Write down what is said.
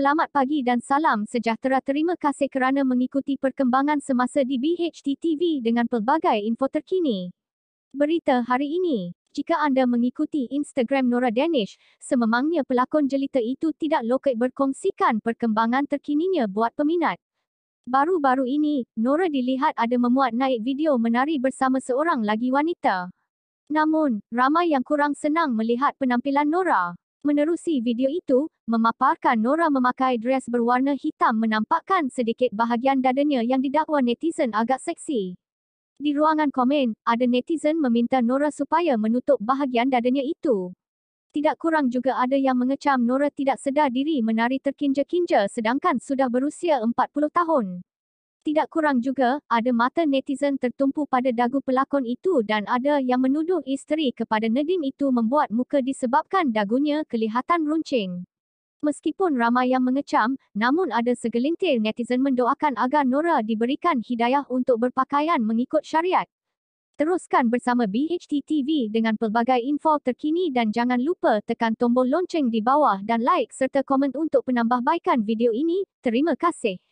Selamat pagi dan salam sejahtera. Terima kasih kerana mengikuti perkembangan semasa di BHT TV dengan pelbagai info terkini. Berita hari ini, jika anda mengikuti Instagram Nora Danish, sememangnya pelakon jelita itu tidak loket berkongsikan perkembangan terkininya buat peminat. Baru-baru ini, Nora dilihat ada memuat naik video menari bersama seorang lagi wanita. Namun, ramai yang kurang senang melihat penampilan Nora. Menerusi video itu, memaparkan Nora memakai dress berwarna hitam menampakkan sedikit bahagian dadanya yang didakwa netizen agak seksi. Di ruangan komen, ada netizen meminta Nora supaya menutup bahagian dadanya itu. Tidak kurang juga ada yang mengecam Nora tidak sedar diri menari terkinja-kinja sedangkan sudah berusia 40 tahun. Tidak kurang juga, ada mata netizen tertumpu pada dagu pelakon itu dan ada yang menuduh isteri kepada Nedim itu membuat muka disebabkan dagunya kelihatan runcing. Meskipun ramai yang mengecam, namun ada segelintir netizen mendoakan agar Nora diberikan hidayah untuk berpakaian mengikut syariat. Teruskan bersama BHT dengan pelbagai info terkini dan jangan lupa tekan tombol lonceng di bawah dan like serta komen untuk penambahbaikan video ini. Terima kasih.